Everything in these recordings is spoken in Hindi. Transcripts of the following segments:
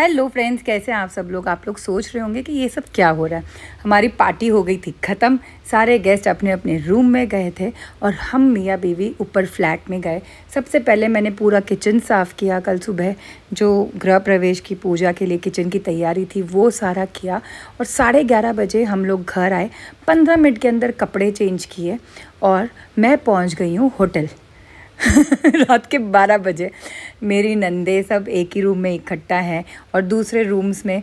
हेलो फ्रेंड्स कैसे हैं आप सब लोग आप लोग सोच रहे होंगे कि ये सब क्या हो रहा है हमारी पार्टी हो गई थी ख़त्म सारे गेस्ट अपने अपने रूम में गए थे और हम मियाँ बीवी ऊपर फ्लैट में गए सबसे पहले मैंने पूरा किचन साफ़ किया कल सुबह जो गृह प्रवेश की पूजा के लिए किचन की तैयारी थी वो सारा किया और साढ़े ग्यारह बजे हम लोग घर आए पंद्रह मिनट के अंदर कपड़े चेंज किए और मैं पहुँच गई हूँ होटल रात के बारह बजे मेरी नंदे सब एक ही रूम में इकट्ठा है और दूसरे रूम्स में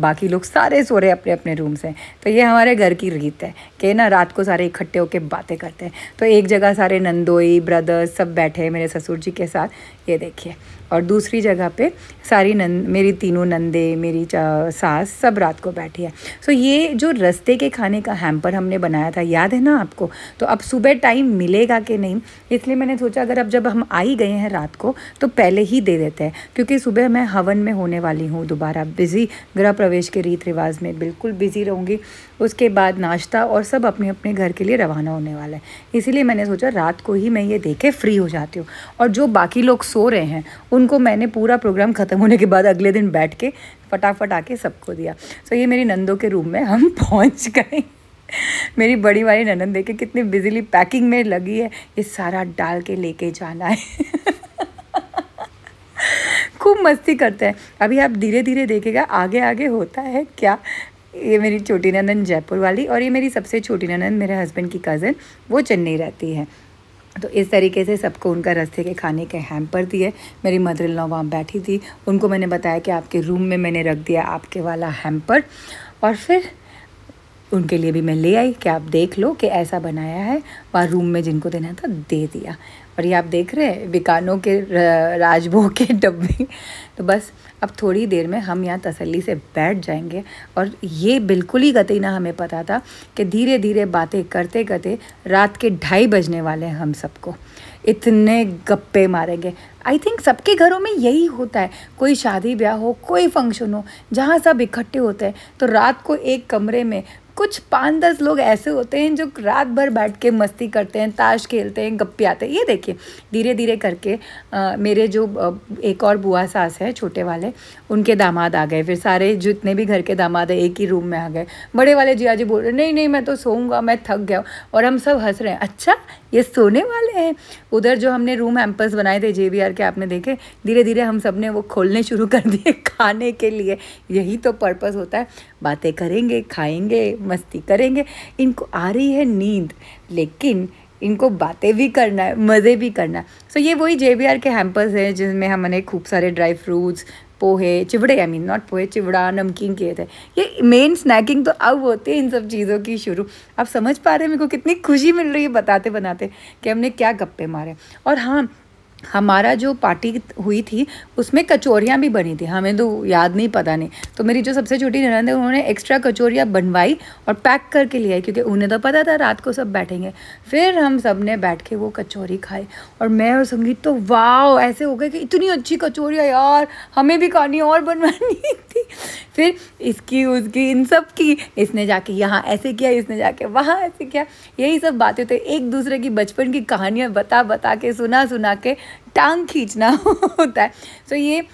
बाकी लोग सारे सो रहे अपने अपने रूम से तो ये हमारे घर की रीत है कि ना रात को सारे इकट्ठे होकर बातें करते हैं तो एक जगह सारे नंदोई ब्रदर्स सब बैठे हैं मेरे ससुर जी के साथ ये देखिए और दूसरी जगह पे सारी नंद मेरी तीनों नंदे मेरी सास सब रात को बैठी है सो ये जो रस्ते के खाने का हैम्पर हमने बनाया था याद है ना आपको तो अब सुबह टाइम मिलेगा कि नहीं इसलिए मैंने सोचा अगर अब जब हम आ ही गए हैं रात को तो पहले ही दे देते हैं क्योंकि सुबह मैं हवन में होने वाली हूँ दोबारा बिज़ी गृह प्रवेश के रीत रिवाज में बिल्कुल बिज़ी रहूँगी उसके बाद नाश्ता और सब अपने अपने घर के लिए रवाना होने वाला है इसीलिए मैंने सोचा रात को ही मैं ये देखे फ्री हो जाती हूँ और जो बाकी लोग सो रहे हैं उनको मैंने पूरा प्रोग्राम ख़त्म होने के बाद अगले दिन बैठ के फटाफट आके सबको दिया सो so, ये मेरी नंदों के रूम में हम पहुँच गए मेरी बड़ी वाली ननन देखे कितनी बिजली पैकिंग में लगी है ये सारा डाल के लेके जाना है खूब मस्ती करते हैं अभी आप धीरे धीरे देखेगा आगे आगे होता है क्या ये मेरी छोटी ननन जयपुर वाली और ये मेरी सबसे छोटी ननन मेरे हस्बैंड की कज़न वो चेन्नई रहती है तो इस तरीके से सबको उनका रस्ते के खाने के हैम्पर दिए मेरी मदर इन लॉ वहाँ बैठी थी उनको मैंने बताया कि आपके रूम में मैंने रख दिया आपके वाला हैम्पर और फिर उनके लिए भी मैं ले आई कि आप देख लो कि ऐसा बनाया है वहाँ रूम में जिनको देना था दे दिया और ये आप देख रहे हैं विकानों के राजभोग के डब्बे तो बस अब थोड़ी देर में हम यहाँ तसल्ली से बैठ जाएंगे और ये बिल्कुल ही गति ना हमें पता था कि धीरे धीरे बातें करते करते रात के ढाई बजने वाले हैं हम सबको इतने गप्पे मारेंगे आई थिंक सबके घरों में यही होता है कोई शादी ब्याह हो कोई फंक्शन हो जहाँ सब इकट्ठे होते हैं तो रात को एक कमरे में कुछ पाँच दस लोग ऐसे होते हैं जो रात भर बैठ के मस्ती करते हैं ताश खेलते हैं गप्पे आते हैं ये देखिए धीरे धीरे करके आ, मेरे जो एक और बुआ सास है छोटे वाले उनके दामाद आ गए फिर सारे जितने भी घर के दामाद हैं एक ही रूम में आ गए बड़े वाले जिया जी बोल रहे नहीं नहीं मैं तो सोऊंगा मैं थक गया और हम सब हंस रहे हैं अच्छा ये सोने वाले हैं उधर जो हमने रूम एम्पल्स बनाए थे जे के आपने देखे धीरे धीरे हम सब ने वो खोलने शुरू कर दिए खाने के लिए यही तो पर्पज़ होता है बातें करेंगे खाएंगे मस्ती करेंगे इनको आ रही है नींद लेकिन इनको बातें भी करना है मज़े भी करना है सो so, ये वही जे बी आर के हैम्पर्स हैं जिनमें हमने खूब सारे ड्राई फ्रूट्स पोहे चिवड़े आई मीन नॉट पोहे चिवड़ा नमकीन किए थे ये मेन स्नैकिंग तो अब होती है इन सब चीज़ों की शुरू आप समझ पा रहे हैं मेरे को कितनी खुशी मिल रही है बताते बनाते कि हमने क्या गप्पे मारे और हाँ हमारा जो पार्टी हुई थी उसमें कचौरियाँ भी बनी थी हमें तो याद नहीं पता नहीं तो मेरी जो सबसे छोटी ननंद है उन्होंने एक्स्ट्रा कचौरियाँ बनवाई और पैक करके ले आई क्योंकि उन्हें तो पता था रात को सब बैठेंगे फिर हम सब ने बैठ के वो कचौरी खाई और मैं और संगीत तो वाह ऐसे हो गए कि इतनी अच्छी कचौरियाँ यार हमें भी खानी और बनवानी फिर इसकी उसकी इन सब की इसने जाके यहाँ ऐसे किया इसने जाके वहाँ ऐसे किया यही सब बातें तो एक दूसरे की बचपन की कहानियाँ बता बता के सुना सुना के टांग खींचना होता है सो तो so ये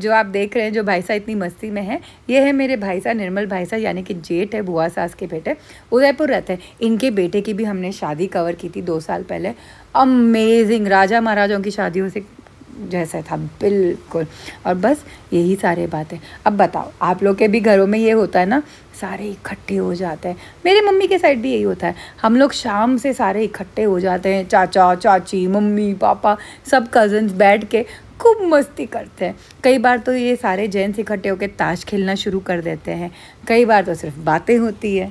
जो आप देख रहे हैं जो भाई साहब इतनी मस्ती में है ये है मेरे भाई साहब निर्मल भाई साहब यानी कि जेठ है बुआ सास के बेटे उदयपुर रहते हैं इनके बेटे की भी हमने शादी कवर की थी दो साल पहले अमेजिंग राजा महाराजाओं की शादियों से जैसा था बिल्कुल और बस यही सारे बातें अब बताओ आप लोग के भी घरों में ये होता है ना सारे इकट्ठे हो जाते हैं मेरी मम्मी के साइड भी यही होता है हम लोग शाम से सारे इकट्ठे हो जाते हैं चाचा चाची मम्मी पापा सब कज़न्स बैठ के खूब मस्ती करते हैं कई बार तो ये सारे जेंट्स इकट्ठे होकर ताश खेलना शुरू कर देते हैं कई बार तो सिर्फ बातें होती है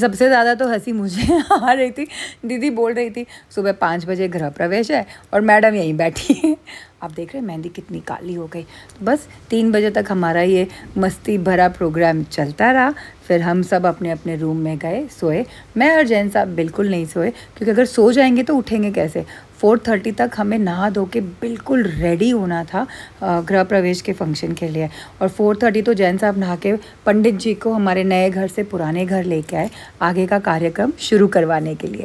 सबसे ज़्यादा तो हंसी मुझे आ रही थी दीदी बोल रही थी सुबह पाँच बजे गृह प्रवेश है और मैडम यहीं बैठी है आप देख रहे हैं मेहंदी कितनी काली हो गई तो बस तीन बजे तक हमारा ये मस्ती भरा प्रोग्राम चलता रहा फिर हम सब अपने अपने रूम में गए सोए मैं और जैन साहब बिल्कुल नहीं सोए क्योंकि अगर सो जाएंगे तो उठेंगे कैसे फोर थर्टी तक हमें नहा धो के बिल्कुल रेडी होना था गृह प्रवेश के फंक्शन के लिए और फोर थर्टी तो जैन साहब नहा के पंडित जी को हमारे नए घर से पुराने घर लेके आए आगे का कार्यक्रम शुरू करवाने के लिए